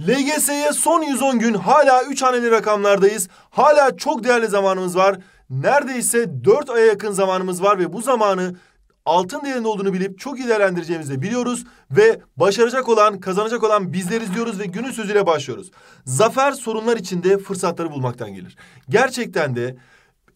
LGS'ye son 110 gün hala 3 haneli rakamlardayız. Hala çok değerli zamanımız var. Neredeyse 4 aya yakın zamanımız var ve bu zamanı altın değerinde olduğunu bilip çok iyi değerlendireceğimizi de biliyoruz. Ve başaracak olan, kazanacak olan bizleriz diyoruz ve günün sözüyle başlıyoruz. Zafer sorunlar içinde fırsatları bulmaktan gelir. Gerçekten de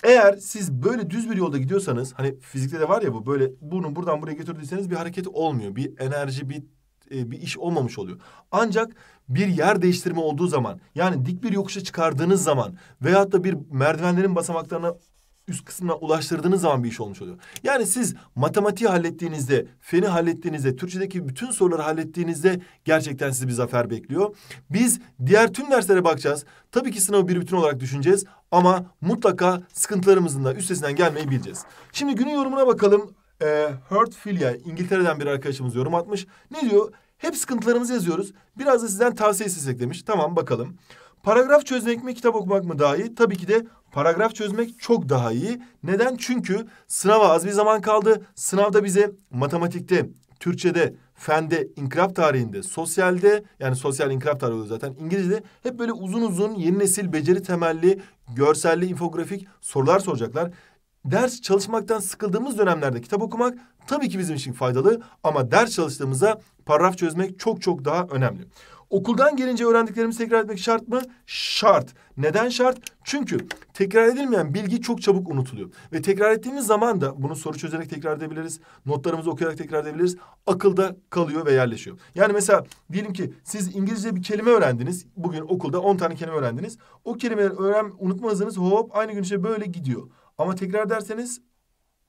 eğer siz böyle düz bir yolda gidiyorsanız hani fizikte de var ya bu böyle bunu buradan buraya götürdüyseniz bir hareket olmuyor. Bir enerji, bir e, bir iş olmamış oluyor. Ancak bir yer değiştirme olduğu zaman yani dik bir yokuşa çıkardığınız zaman veyahut da bir merdivenlerin basamaklarına üst kısmına ulaştırdığınız zaman bir iş olmuş oluyor. Yani siz matematiği hallettiğinizde, feni hallettiğinizde, Türkçedeki bütün soruları hallettiğinizde gerçekten sizi bir zafer bekliyor. Biz diğer tüm derslere bakacağız. Tabii ki sınavı bir bütün olarak düşüneceğiz ama mutlaka sıkıntılarımızın da üstesinden gelmeyi bileceğiz. Şimdi günün yorumuna bakalım. E, Hurt İngiltere'den bir arkadaşımız yorum atmış. Ne diyor? Hep sıkıntılarımızı yazıyoruz. Biraz da sizden tavsiye istesek demiş. Tamam bakalım. Paragraf çözmek mi kitap okumak mı daha iyi? Tabii ki de paragraf çözmek çok daha iyi. Neden? Çünkü sınava az bir zaman kaldı. Sınavda bize matematikte, Türkçe'de, fende, inkılap tarihinde, sosyalde yani sosyal inkılap tarihi zaten İngilizce'de hep böyle uzun uzun yeni nesil beceri temelli, görselli, infografik sorular soracaklar ders çalışmaktan sıkıldığımız dönemlerde kitap okumak tabii ki bizim için faydalı ama ders çalıştığımızda paragraf çözmek çok çok daha önemli. Okuldan gelince öğrendiklerimizi tekrar etmek şart mı? Şart. Neden şart? Çünkü tekrar edilmeyen bilgi çok çabuk unutuluyor. Ve tekrar ettiğimiz zaman da bunu soru çözerek tekrar edebiliriz. Notlarımızı okuyarak tekrar edebiliriz. Akılda kalıyor ve yerleşiyor. Yani mesela diyelim ki siz İngilizce bir kelime öğrendiniz. Bugün okulda on tane kelime öğrendiniz. O kelimeleri öğren, unutma hızınız hop aynı gün işte böyle gidiyor. Ama tekrar derseniz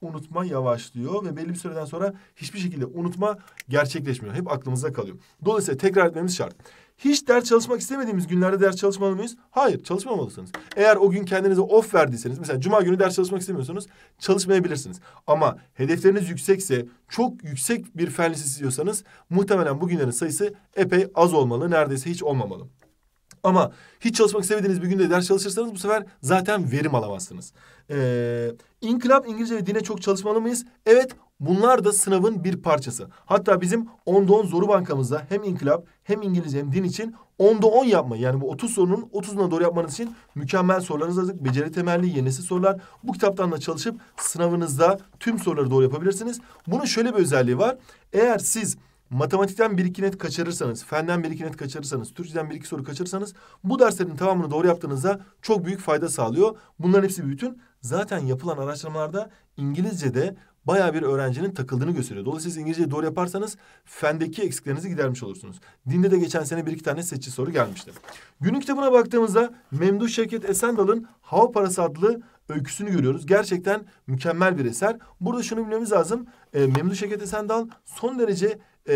unutma yavaşlıyor ve belli bir süreden sonra hiçbir şekilde unutma gerçekleşmiyor. Hep aklımızda kalıyor. Dolayısıyla tekrar etmemiz şart. Hiç ders çalışmak istemediğimiz günlerde ders çalışmalı mıyız? Hayır, çalışmamalısınız. Eğer o gün kendinize off verdiyseniz, mesela cuma günü ders çalışmak istemiyorsanız çalışmayabilirsiniz. Ama hedefleriniz yüksekse, çok yüksek bir fen lisesi istiyorsanız muhtemelen bugünlerin sayısı epey az olmalı, neredeyse hiç olmamalı. Ama hiç çalışmak istemediğiniz bir günde ders çalışırsanız bu sefer zaten verim alamazsınız. Ee, inkılap, İngilizce ve dine çok çalışmalı mıyız? Evet, bunlar da sınavın bir parçası. Hatta bizim onda on zoru bankamızda hem inkılap hem İngilizce hem din için onda on yapma. Yani bu 30 sorunun 30'una doğru yapmanız için mükemmel sorularınız hazırladık. Beceri temelli yenisi sorular. Bu kitaptan da çalışıp sınavınızda tüm soruları doğru yapabilirsiniz. Bunun şöyle bir özelliği var. Eğer siz matematikten bir iki net kaçırırsanız, fenden bir iki net kaçırırsanız, Türkçeden bir iki soru kaçırırsanız bu derslerin tamamını doğru yaptığınızda çok büyük fayda sağlıyor. Bunların hepsi bir bütün. Zaten yapılan araştırmalarda İngilizce'de bayağı bir öğrencinin takıldığını gösteriyor. Dolayısıyla siz İngilizceyi doğru yaparsanız fendeki eksiklerinizi gidermiş olursunuz. Dinde de geçen sene bir iki tane seçici soru gelmişti. Günün kitabına baktığımızda Memduh Şevket Esendal'ın Hava Parası adlı öyküsünü görüyoruz. Gerçekten mükemmel bir eser. Burada şunu bilmemiz lazım. E, Memduh Şevket Esendal son derece e,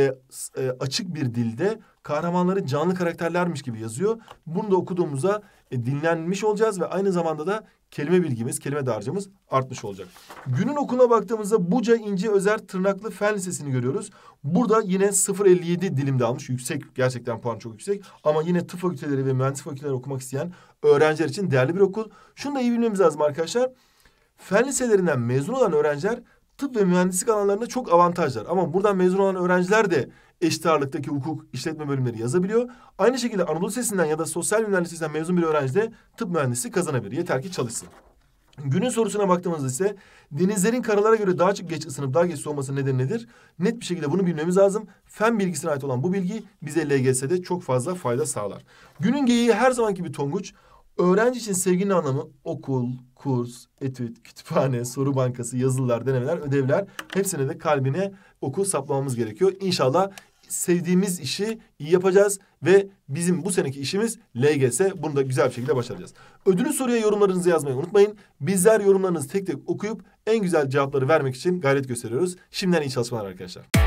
e, açık bir dilde kahramanları canlı karakterlermiş gibi yazıyor. Bunu da okuduğumuzda e, dinlenmiş olacağız ve aynı zamanda da kelime bilgimiz, kelime dağarcığımız artmış olacak. Günün okuna baktığımızda Buca İnci Özer Tırnaklı Fen Lisesi'ni görüyoruz. Burada yine 0.57 dilimde almış. Yüksek, gerçekten puan çok yüksek. Ama yine tıp fakülteleri ve mühendislik fakülteleri okumak isteyen öğrenciler için değerli bir okul. Şunu da iyi bilmemiz lazım arkadaşlar. Fen liselerinden mezun olan öğrenciler tıp ve mühendislik alanlarında çok avantajlar. Ama buradan mezun olan öğrenciler de eşit ağırlıktaki hukuk, işletme bölümleri yazabiliyor. Aynı şekilde Anadolu Lisesi'nden ya da Sosyal Bilimler Lisesi'nden mezun bir öğrenci de tıp mühendisliği kazanabilir. Yeter ki çalışsın. Günün sorusuna baktığımızda ise denizlerin karalara göre daha çok geç ısınıp daha geç soğuması nedeni nedir? Net bir şekilde bunu bilmemiz lazım. Fen bilgisine ait olan bu bilgi bize LGS'de çok fazla fayda sağlar. Günün geyiği her zamanki bir tonguç. Öğrenci için sevginin anlamı okul, kurs, etüt, kütüphane, soru bankası, yazılılar, denemeler, ödevler hepsine de kalbine okul saplamamız gerekiyor. İnşallah sevdiğimiz işi iyi yapacağız ve bizim bu seneki işimiz LGS. Bunu da güzel bir şekilde başaracağız. Ödülü soruya yorumlarınızı yazmayı unutmayın. Bizler yorumlarınızı tek tek okuyup en güzel cevapları vermek için gayret gösteriyoruz. Şimdiden iyi çalışmalar arkadaşlar.